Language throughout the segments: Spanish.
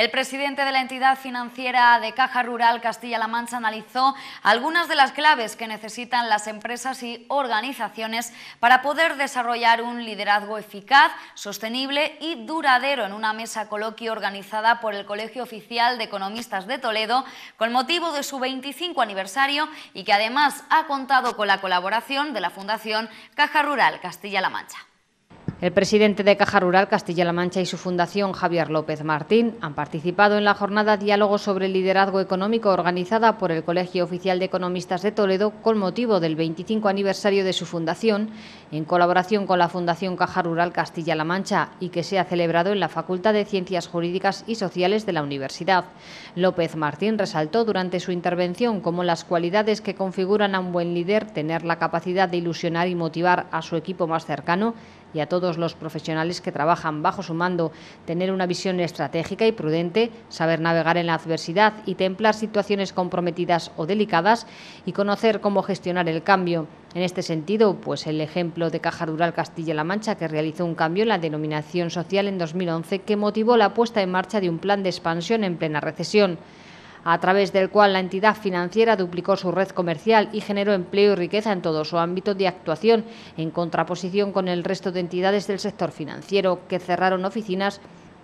El presidente de la entidad financiera de Caja Rural Castilla-La Mancha analizó algunas de las claves que necesitan las empresas y organizaciones para poder desarrollar un liderazgo eficaz, sostenible y duradero en una mesa coloquio organizada por el Colegio Oficial de Economistas de Toledo con motivo de su 25 aniversario y que además ha contado con la colaboración de la Fundación Caja Rural Castilla-La Mancha. El presidente de Caja Rural Castilla-La Mancha y su fundación, Javier López Martín, han participado en la jornada Diálogo sobre el Liderazgo Económico organizada por el Colegio Oficial de Economistas de Toledo con motivo del 25 aniversario de su fundación, en colaboración con la Fundación Caja Rural Castilla-La Mancha y que se ha celebrado en la Facultad de Ciencias Jurídicas y Sociales de la Universidad. López Martín resaltó durante su intervención como las cualidades que configuran a un buen líder, tener la capacidad de ilusionar y motivar a su equipo más cercano, y a todos los profesionales que trabajan bajo su mando, tener una visión estratégica y prudente, saber navegar en la adversidad y templar situaciones comprometidas o delicadas y conocer cómo gestionar el cambio. En este sentido, pues el ejemplo de Caja Rural Castilla-La Mancha, que realizó un cambio en la denominación social en 2011 que motivó la puesta en marcha de un plan de expansión en plena recesión a través del cual la entidad financiera duplicó su red comercial y generó empleo y riqueza en todo su ámbito de actuación, en contraposición con el resto de entidades del sector financiero que cerraron oficinas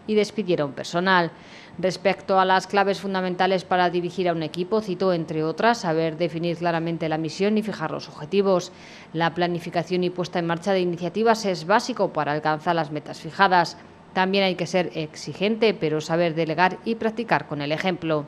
y despidieron personal. Respecto a las claves fundamentales para dirigir a un equipo, citó, entre otras, saber definir claramente la misión y fijar los objetivos. La planificación y puesta en marcha de iniciativas es básico para alcanzar las metas fijadas. También hay que ser exigente, pero saber delegar y practicar con el ejemplo.